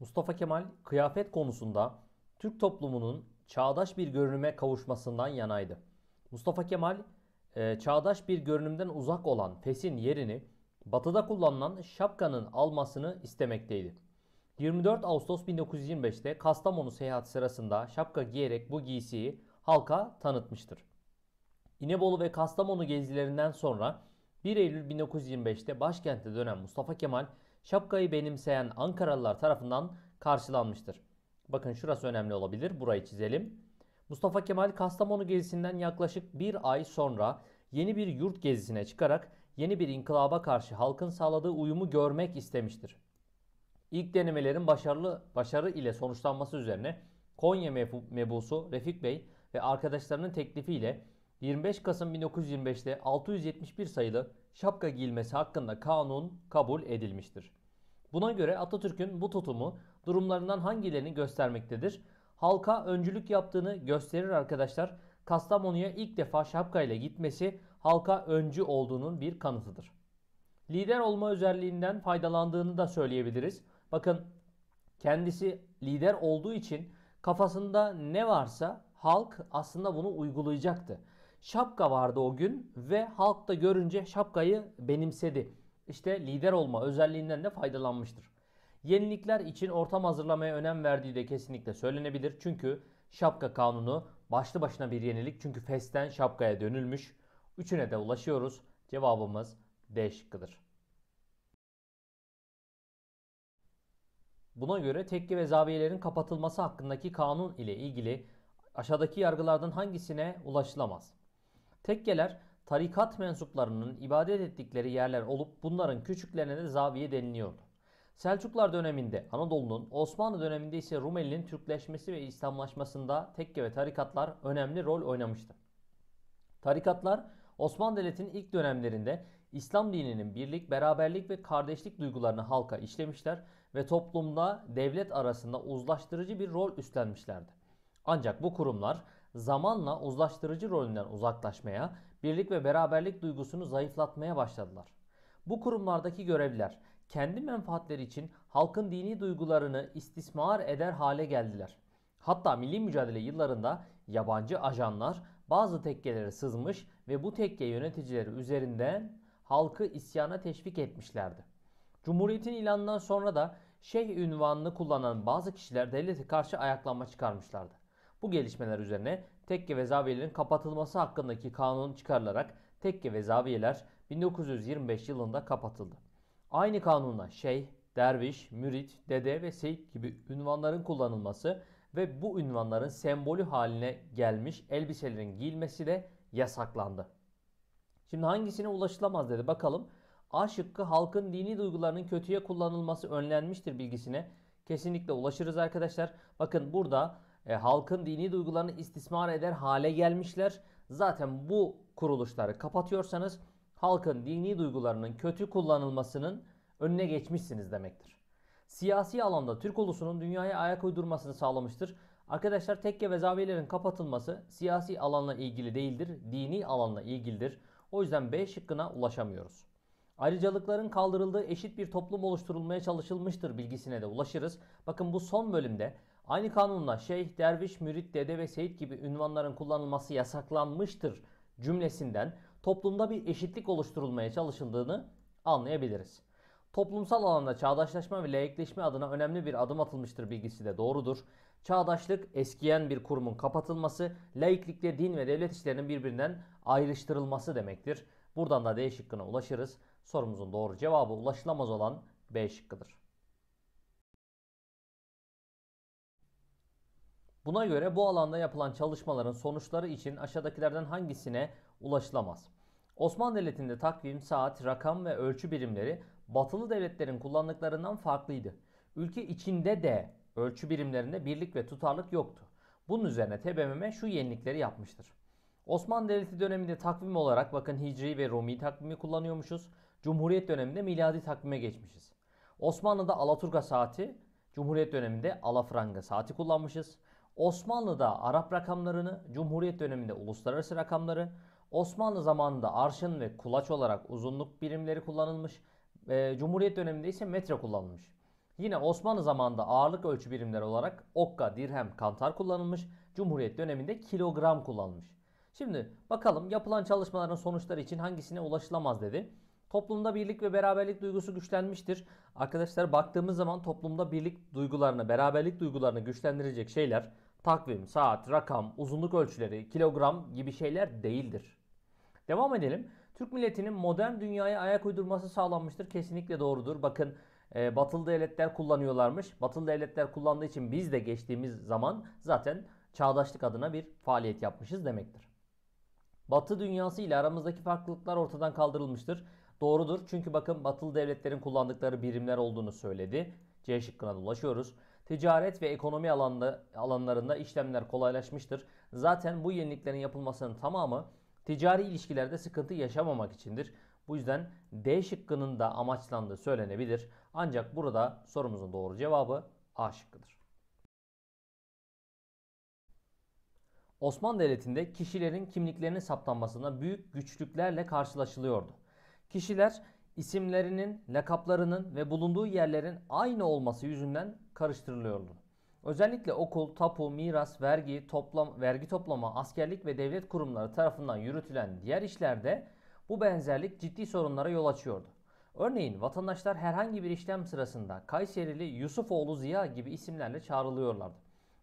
Mustafa Kemal kıyafet konusunda Türk toplumunun çağdaş bir görünüme kavuşmasından yanaydı. Mustafa Kemal e, çağdaş bir görünümden uzak olan fesin yerini batıda kullanılan şapkanın almasını istemekteydi. 24 Ağustos 1925'te Kastamonu seyahat sırasında şapka giyerek bu giysiyi halka tanıtmıştır. İnebolu ve Kastamonu gezilerinden sonra 1 Eylül 1925'te başkente dönen Mustafa Kemal şapkayı benimseyen Ankaralılar tarafından karşılanmıştır. Bakın şurası önemli olabilir. Burayı çizelim. Mustafa Kemal Kastamonu gezisinden yaklaşık bir ay sonra yeni bir yurt gezisine çıkarak yeni bir inkılaba karşı halkın sağladığı uyumu görmek istemiştir. İlk denemelerin başarılı başarı ile sonuçlanması üzerine Konya mebusu Refik Bey ve arkadaşlarının teklifiyle 25 Kasım 1925'te 671 sayılı şapka giyilmesi hakkında kanun kabul edilmiştir. Buna göre Atatürk'ün bu tutumu durumlarından hangilerini göstermektedir? Halka öncülük yaptığını gösterir arkadaşlar. Kastamonu'ya ilk defa şapkayla gitmesi halka öncü olduğunun bir kanıtıdır. Lider olma özelliğinden faydalandığını da söyleyebiliriz. Bakın kendisi lider olduğu için kafasında ne varsa halk aslında bunu uygulayacaktı. Şapka vardı o gün ve halk da görünce şapkayı benimsedi işte lider olma özelliğinden de faydalanmıştır. Yenilikler için ortam hazırlamaya önem verdiği de kesinlikle söylenebilir. Çünkü şapka kanunu başlı başına bir yenilik. Çünkü festen şapkaya dönülmüş. Üçüne de ulaşıyoruz. Cevabımız D şıkkıdır. Buna göre tekke ve zaviyelerin kapatılması hakkındaki kanun ile ilgili aşağıdaki yargılardan hangisine ulaşılamaz? Tekkeler tarikat mensuplarının ibadet ettikleri yerler olup bunların küçüklerine de zaviye deniliyordu. Selçuklar döneminde Anadolu'nun, Osmanlı döneminde ise Rumeli'nin Türkleşmesi ve İslamlaşmasında tekke ve tarikatlar önemli rol oynamıştı. Tarikatlar Osmanlı Devleti'nin ilk dönemlerinde İslam dininin birlik, beraberlik ve kardeşlik duygularını halka işlemişler ve toplumda devlet arasında uzlaştırıcı bir rol üstlenmişlerdi. Ancak bu kurumlar zamanla uzlaştırıcı rolünden uzaklaşmaya birlik ve beraberlik duygusunu zayıflatmaya başladılar. Bu kurumlardaki görevliler kendi menfaatleri için halkın dini duygularını istismar eder hale geldiler. Hatta milli mücadele yıllarında yabancı ajanlar bazı tekkelere sızmış ve bu tekke yöneticileri üzerinden halkı isyana teşvik etmişlerdi. Cumhuriyetin ilanından sonra da şeyh ünvanını kullanan bazı kişiler devlete karşı ayaklanma çıkarmışlardı. Bu gelişmeler üzerine tekke ve zaviyelerin kapatılması hakkındaki kanun çıkarılarak tekke ve zaviyeler 1925 yılında kapatıldı. Aynı kanunla şeyh, derviş, mürit, dede ve seyit gibi ünvanların kullanılması ve bu ünvanların sembolü haline gelmiş elbiselerin giyilmesi de yasaklandı. Şimdi hangisine ulaşılamaz dedi bakalım. A şıkkı halkın dini duygularının kötüye kullanılması önlenmiştir bilgisine kesinlikle ulaşırız arkadaşlar. Bakın burada e, halkın dini duygularını istismar eder hale gelmişler. Zaten bu kuruluşları kapatıyorsanız halkın dini duygularının kötü kullanılmasının önüne geçmişsiniz demektir. Siyasi alanda Türk ulusunun dünyaya ayak uydurmasını sağlamıştır. Arkadaşlar tekke ve zaviyelerin kapatılması siyasi alanla ilgili değildir, dini alanla ilgilidir. O yüzden B şıkkına ulaşamıyoruz. Ayrıcalıkların kaldırıldığı eşit bir toplum oluşturulmaya çalışılmıştır bilgisine de ulaşırız. Bakın bu son bölümde Aynı kanunla şeyh, derviş, mürit, dede ve seyit gibi ünvanların kullanılması yasaklanmıştır cümlesinden toplumda bir eşitlik oluşturulmaya çalışıldığını anlayabiliriz. Toplumsal alanda çağdaşlaşma ve layıkleşme adına önemli bir adım atılmıştır bilgisi de doğrudur. Çağdaşlık eskiyen bir kurumun kapatılması, laiklikle din ve devlet işlerinin birbirinden ayrıştırılması demektir. Buradan da D şıkkına ulaşırız. Sorumuzun doğru cevabı ulaşılamaz olan B şıkkıdır. Buna göre bu alanda yapılan çalışmaların sonuçları için aşağıdakilerden hangisine ulaşılamaz? Osmanlı Devleti'nde takvim, saat, rakam ve ölçü birimleri batılı devletlerin kullandıklarından farklıydı. Ülke içinde de ölçü birimlerinde birlik ve tutarlık yoktu. Bunun üzerine TBMM şu yenilikleri yapmıştır. Osmanlı Devleti döneminde takvim olarak bakın Hicri ve Rumi takvimi kullanıyormuşuz. Cumhuriyet döneminde miladi takvime geçmişiz. Osmanlı'da Alaturka saati, Cumhuriyet döneminde Alafranga saati kullanmışız. Osmanlı'da Arap rakamlarını, Cumhuriyet döneminde uluslararası rakamları, Osmanlı zamanında arşın ve kulaç olarak uzunluk birimleri kullanılmış, e, Cumhuriyet döneminde ise metre kullanılmış. Yine Osmanlı zamanında ağırlık ölçü birimleri olarak okka, dirhem, kantar kullanılmış, Cumhuriyet döneminde kilogram kullanılmış. Şimdi bakalım yapılan çalışmaların sonuçları için hangisine ulaşılamaz dedi. Toplumda birlik ve beraberlik duygusu güçlenmiştir. Arkadaşlar baktığımız zaman toplumda birlik duygularını, beraberlik duygularını güçlendirecek şeyler Takvim, saat, rakam, uzunluk ölçüleri, kilogram gibi şeyler değildir. Devam edelim. Türk milletinin modern dünyaya ayak uydurması sağlanmıştır. Kesinlikle doğrudur. Bakın e, batılı devletler kullanıyorlarmış. Batılı devletler kullandığı için biz de geçtiğimiz zaman zaten çağdaşlık adına bir faaliyet yapmışız demektir. Batı dünyası ile aramızdaki farklılıklar ortadan kaldırılmıştır. Doğrudur çünkü bakın batılı devletlerin kullandıkları birimler olduğunu söyledi. C şıkkına ulaşıyoruz. Ticaret ve ekonomi alanda, alanlarında işlemler kolaylaşmıştır. Zaten bu yeniliklerin yapılmasının tamamı ticari ilişkilerde sıkıntı yaşamamak içindir. Bu yüzden D şıkkının da amaçlandığı söylenebilir. Ancak burada sorumuzun doğru cevabı A şıkkıdır. Osmanlı Devleti'nde kişilerin kimliklerinin saptanmasına büyük güçlüklerle karşılaşılıyordu. Kişiler isimlerinin, lakaplarının ve bulunduğu yerlerin aynı olması yüzünden karıştırılıyordu. Özellikle okul, tapu, miras, vergi, toplam, vergi toplama, askerlik ve devlet kurumları tarafından yürütülen diğer işlerde bu benzerlik ciddi sorunlara yol açıyordu. Örneğin vatandaşlar herhangi bir işlem sırasında Kayserili Yusufoğlu Ziya gibi isimlerle çağrılıyorlardı.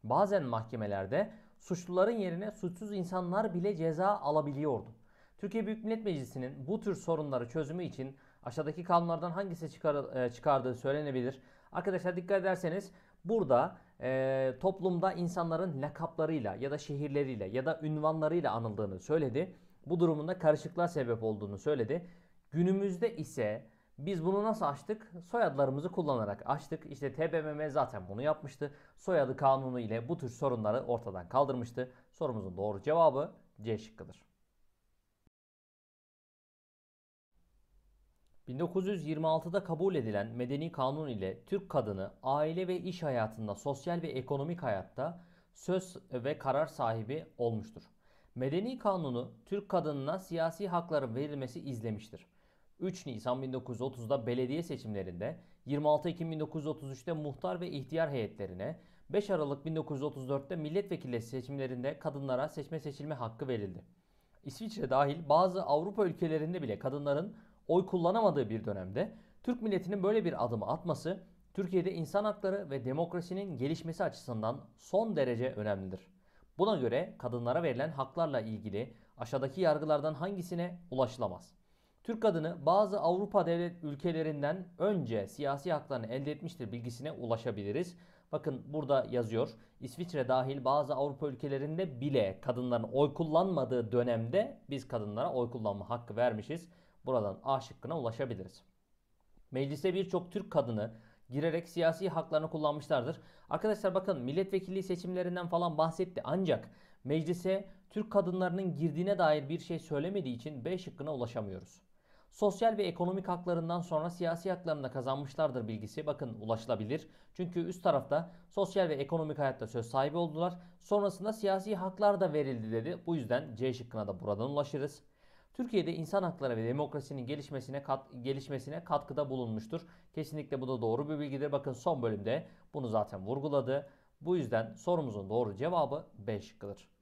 Bazen mahkemelerde suçluların yerine suçsuz insanlar bile ceza alabiliyordu. Türkiye Büyük Millet Meclisi'nin bu tür sorunları çözümü için Aşağıdaki kanunlardan hangisi çıkar, e, çıkardığı söylenebilir. Arkadaşlar dikkat ederseniz burada e, toplumda insanların lakaplarıyla ya da şehirleriyle ya da ünvanlarıyla anıldığını söyledi. Bu durumunda karışıklığa sebep olduğunu söyledi. Günümüzde ise biz bunu nasıl açtık? Soyadlarımızı kullanarak açtık. İşte TBMM zaten bunu yapmıştı. Soyadı kanunu ile bu tür sorunları ortadan kaldırmıştı. Sorumuzun doğru cevabı C şıkkıdır. 1926'da kabul edilen medeni kanun ile Türk kadını aile ve iş hayatında, sosyal ve ekonomik hayatta söz ve karar sahibi olmuştur. Medeni kanunu Türk kadınına siyasi hakların verilmesi izlemiştir. 3 Nisan 1930'da belediye seçimlerinde, 26 Ekim 1933'te muhtar ve ihtiyar heyetlerine, 5 Aralık 1934'te milletvekili seçimlerinde kadınlara seçme seçilme hakkı verildi. İsviçre dahil bazı Avrupa ülkelerinde bile kadınların oy kullanamadığı bir dönemde Türk milletinin böyle bir adımı atması Türkiye'de insan hakları ve demokrasinin gelişmesi açısından son derece önemlidir. Buna göre kadınlara verilen haklarla ilgili aşağıdaki yargılardan hangisine ulaşılamaz? Türk kadını bazı Avrupa devlet ülkelerinden önce siyasi haklarını elde etmiştir bilgisine ulaşabiliriz. Bakın burada yazıyor. İsviçre dahil bazı Avrupa ülkelerinde bile kadınların oy kullanmadığı dönemde biz kadınlara oy kullanma hakkı vermişiz. Buradan A şıkkına ulaşabiliriz. Meclise birçok Türk kadını girerek siyasi haklarını kullanmışlardır. Arkadaşlar bakın milletvekilliği seçimlerinden falan bahsetti ancak meclise Türk kadınlarının girdiğine dair bir şey söylemediği için B şıkkına ulaşamıyoruz. Sosyal ve ekonomik haklarından sonra siyasi haklarını da kazanmışlardır bilgisi bakın ulaşılabilir. Çünkü üst tarafta sosyal ve ekonomik hayatta söz sahibi oldular. Sonrasında siyasi haklar da verildi dedi. Bu yüzden C şıkkına da buradan ulaşırız. Türkiye'de insan hakları ve demokrasinin gelişmesine kat, gelişmesine katkıda bulunmuştur. Kesinlikle bu da doğru bir bilgidir. Bakın son bölümde bunu zaten vurguladı. Bu yüzden sorumuzun doğru cevabı B şıkkıdır.